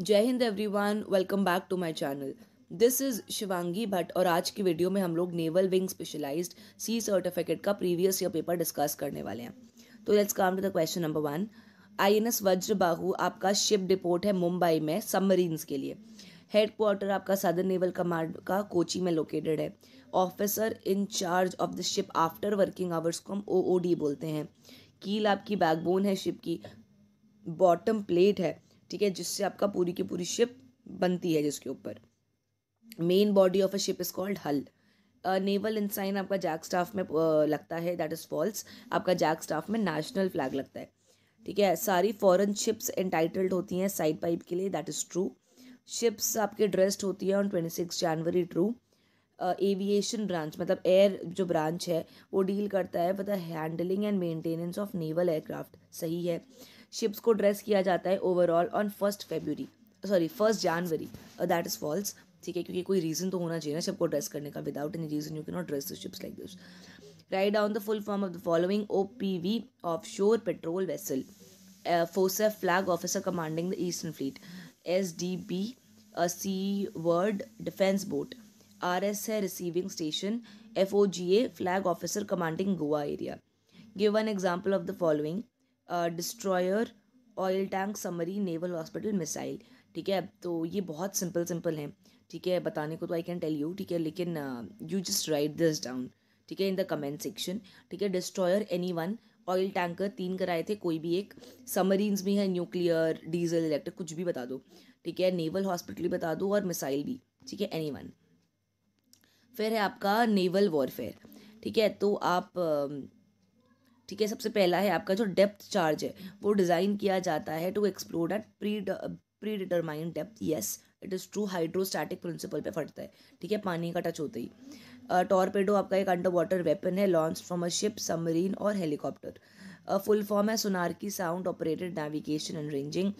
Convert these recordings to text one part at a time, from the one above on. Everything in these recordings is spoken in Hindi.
जय हिंद everyone welcome back to my channel this is Shivangi Bhatt और आज की वीडियो में हम लोग naval wing specialized C certificate का प्रीवियस ईयर पेपर डिस्कस करने वाले हैं तो let's come to the question number one I N S Vajrabahu आपका शिप डिपोर्ट है मुंबई में सबमरीन्स के लिए हेडक्वार्टर आपका सदर नेवल कमांड का कोची में लोकेटेड है officer in charge of the ship after working hours को हम ओ बोलते हैं कील आपकी बैकबोन है शिप की बॉटम प्लेट है ठीक है जिससे आपका पूरी की पूरी शिप बनती है जिसके ऊपर main body of a ship is called hull naval ensign आपका जैक स्टाफ में लगता है दैट इज़ फॉल्स आपका जैक स्टाफ में नेशनल फ्लैग लगता है ठीक है सारी फॉरेन शिप्स एंटाइटल्ड होती हैं साइड पाइप के लिए दैट इज़ ट्रू शिप्स आपके ड्रेस्ड होती है on twenty six January true aviation branch मतलब एयर जो ब्रांच है वो डील करता है with the handling and maintenance of naval aircraft सही है शिप्स को ड्रेस किया जाता है overall on first February sorry first January that is false ठीक है क्योंकि कोई रीज़न तो होना चाहिए ना को ड्रेस करने का without any reason you can not dress the ships like this write down the full form of the following O P V offshore patrol vessel FOCEF flag officer commanding the eastern fleet S D B seaward defence boat R S है receiving station F O G A flag officer commanding Goa area give one example of the following destroyer oil tank submarine naval hospital missile ठीक है तो ये बहुत सिंपल सिंपल हैं ठीक है बताने को तो आई कैन टेल यू ठीक है लेकिन you just write this down ठीक है इन द कमेंट सेक्शन ठीक है destroyer any one oil tanker तीन कराए थे कोई भी एक समरीन्स भी हैं न्यूक्लियर डीजल इलेक्ट्रिक कुछ भी बता दो ठीक है नेवल हॉस्पिटल भी बता दो और मिसाइल भी ठीक है एनी वन फिर है आपका नेवल वॉरफेयर ठीक है तो आप ठीक है सबसे पहला है आपका जो डेप्थ चार्ज है वो डिज़ाइन किया जाता है to explore at pre predetermined depth yes it is true hydrostatic principle पे फटता है ठीक है पानी का टच होता ही टॉरपेडो uh, आपका एक अंडर वाटर वेपन है launch from a ship submarine और हेलीकॉप्टर फुल फॉर्म है की sound operated navigation and ranging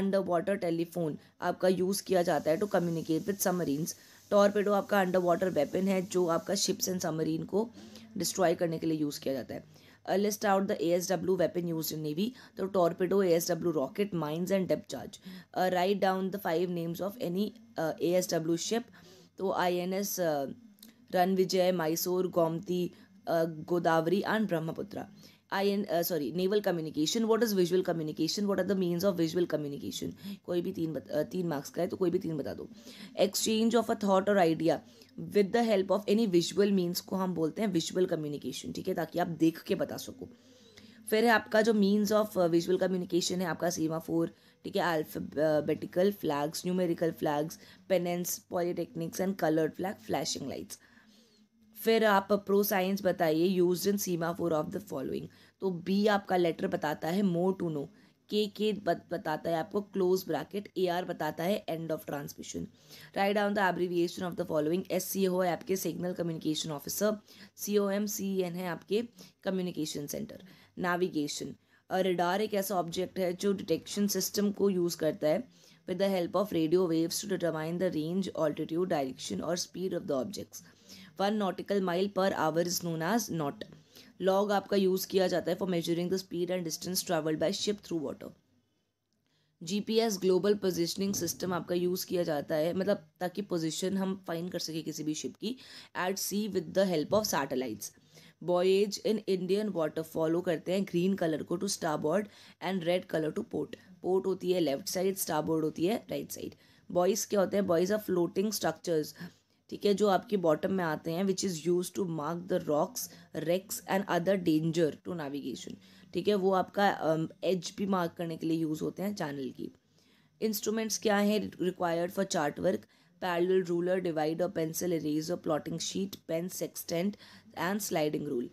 under water telephone आपका यूज़ किया जाता है to communicate with submarines torpedo आपका अंडर वाटर वेपन है जो आपका शिप्स एंड सबमरीन को डिस्ट्रॉय करने के लिए यूज़ किया जाता है uh, list out the ASW weapon used in Navy, the torpedo, ASW rocket, mines and depth charge. Uh, write down the five names of any uh, ASW ship. So INS uh, Ranvijay, Mysore, Gomti, uh, Godavari and Brahmaputra. I am sorry naval communication what is visual communication what are the means of visual communication कोई भी तीन बत, uh, तीन मार्क्स का है तो कोई भी तीन बता दो एक्सचेंज ऑफ अ थॉट और idea with the help of any visual means को हम बोलते हैं विजुअल कम्युनिकेशन ठीक है ताकि आप देख के बता सको फिर है आपका जो मीन्स ऑफ विजुअल कम्युनिकेशन है आपका सीमा फोर ठीक है alphabetical flags numerical flags pennants polytechnics and coloured flag flashing lights फिर आप प्रो साइंस बताइए use in semaphore of the following तो बी आपका लेटर बताता है मोर टू नो के के बताता है आपको क्लोज ब्रैकेट ए आर बताता है end of transmission write down the abbreviation of the following S C O है आपके signal communication officer C O M C N है आपके कम्युनिकेशन सेंटर नेविगेशन रिडार एक ऐसा ऑब्जेक्ट है जो डिटेक्शन सिस्टम को यूज़ करता है with the help of radio waves to determine the range altitude direction और speed of the objects one nautical mile per hour is known as knot log आपका यूज़ किया जाता है for measuring the speed and distance travelled by ship through water GPS global positioning system आपका यूज़ किया जाता है मतलब ताकि पोजिशन हम फाइंड कर सके किसी भी शिप की at sea with the help of satellites buoys in Indian water follow करते हैं ग्रीन कलर को to starboard and red colour to port port होती है लेफ्ट साइड स्टारबोर्ड होती है राइट साइड बॉयज़ क्या होते हैं बॉयज़ आर फ्लोटिंग स्ट्रक्चर्स ठीक है जो आपके बॉटम में आते हैं which is use to mark the rocks wrecks and other danger to navigation ठीक है वो आपका एज um, भी मार्क करने के लिए यूज़ होते हैं चैनल की इंस्ट्रूमेंट्स क्या हैं required for chart work parallel ruler divider pencil eraser plotting sheet pen sextant and sliding rule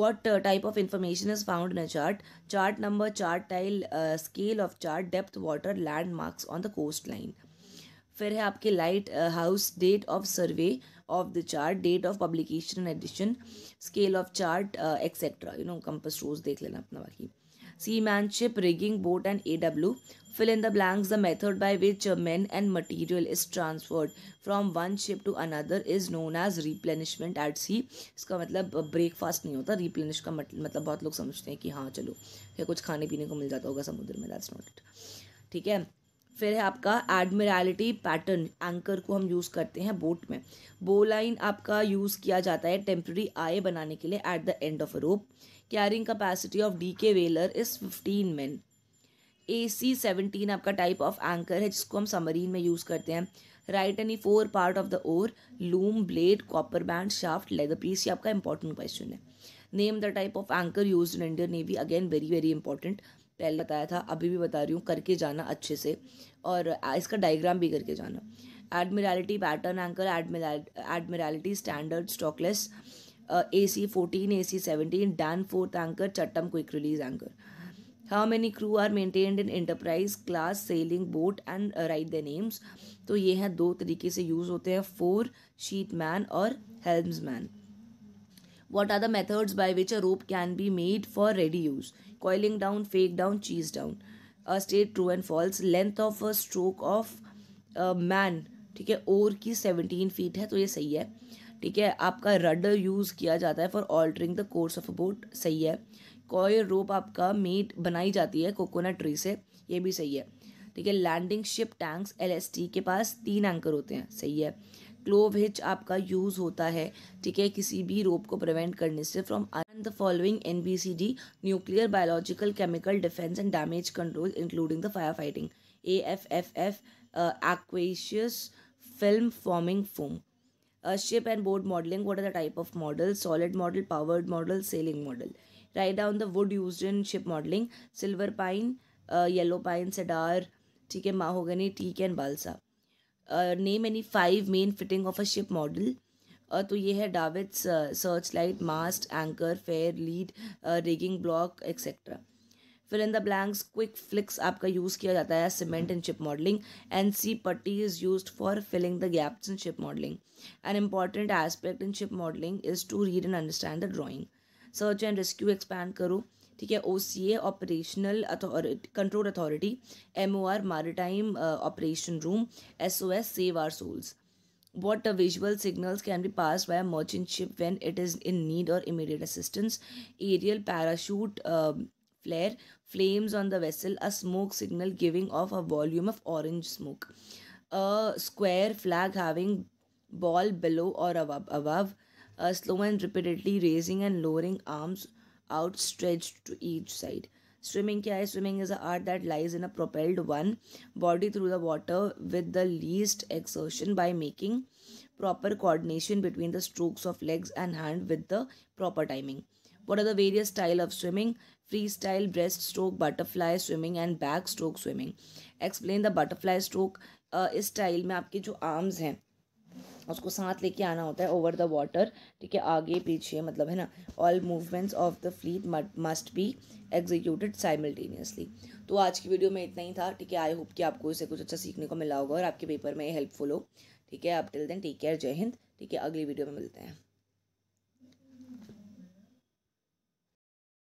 what type of information is found in a chart chart number chart title scale of chart depth water land marks on the coast line फिर है आपके light house date of survey of the chart date of publication edition scale of chart etcetera you know compass rose देख लेना अपना बाकी seamanship rigging boat and A W fill in the blanks the method by which men and material is transferred from one ship to another is known as replenishment at sea इसका मतलब ब्रेकफास्ट uh, नहीं होता रिप्लेनिश का मतलब बहुत लोग समझते हैं कि हाँ चलो या कुछ खाने पीने को मिल जाता होगा समुद्र में दैट्स नॉट इट ठीक है फिर है आपका एडमिरालिटी पैटर्न एंकर को हम यूज़ करते हैं बोट में बोलाइन आपका यूज़ किया जाता है टेम्प्रेरी आय बनाने के लिए at the end of rope carrying capacity of D K whaler is fifteen man A C seventeen आपका टाइप ऑफ एंकर है जिसको हम समरीन में यूज़ करते हैं right any four part of the oar loom blade copper band shaft leather piece ये आपका इंपॉर्टेंट क्वेश्चन है name the type of anchor use in Indian navy again very very important पहले बताया था अभी भी बता रही हूँ करके जाना अच्छे से और इसका डायग्राम भी करके जाना admiralty pattern anchor admiralty standard stockless A C fourteen A C seventeen Danforth anchor Chatham quick release anchor how many crew are maintained in Enterprise class sailing boat and write the names तो ये हैं दो तरीके से यूज़ होते हैं फोर शीट मैन और helms man what are the methods by which a rope can be made for ready use coiling down fake down चीज down a state true and false length of a stroke of man ठीक है ओर की सेवनटीन फीट है तो ये सही है ठीक है आपका रडर यूज़ किया जाता है for altering the course of a boat सही है कॉयल रोप आपका मेट बनाई जाती है कोकोनट ट्री से ये भी सही है ठीक है लैंडिंग शिप टैंक्स एलएसटी के पास तीन एंकर होते हैं सही है क्लोव हिच आपका यूज होता है ठीक है किसी भी रोप को प्रिवेंट करने से from the following N B C D nuclear biological chemical defence and damage control including the fire fighting A F F F aqueous film forming foam ship and board modelling what are the type of model solid model powered model sailing model write down the wood use in ship modelling silver pine yellow pine cedar ठीक है mahogany teak and balsa name any five main fitting of a ship model तो ये है davits search light mast anchor fair lead rigging block etcetera फिर in the blanks quick fix आपका यूज़ किया जाता है cement in ship modelling and sea putty is use for filling the gaps in ship modelling an important aspect in ship modelling is to read and understand the drawing search and rescue expand करो ठीक है OCA operational authority control authority are मारिटाइम operation room S O S save our souls what visual signals can be pass by merchant ship when it is in need और immediate assistance aerial parachute flare flames on the vessel a smoke signal giving off a volume of orange smoke a square flag having ball below और अब अब slow and repeatedly raising and lowering arms outstretched to each side swimming क्या है swimming is a art that lies in a propelled one body through the water with the least exertion by making proper coordination between the strokes of legs and hand with the proper timing. What are the various style of swimming? Freestyle, breaststroke, butterfly swimming and backstroke swimming. Explain the butterfly stroke. Uh, इस स्टाइल में आपके जो आर्म्स हैं उसको साथ लेके आना होता है ओवर द वाटर ठीक है आगे पीछे मतलब है ना all movements of the fleet must be executed simultaneously तो आज की वीडियो में इतना ही था ठीक है आई होप कि आपको इसे कुछ अच्छा सीखने को मिला होगा और आपके पेपर में हेल्पफुल हो ठीक है आप टिल देन टेक केयर जय हिंद ठीक है अगली वीडियो में मिलते हैं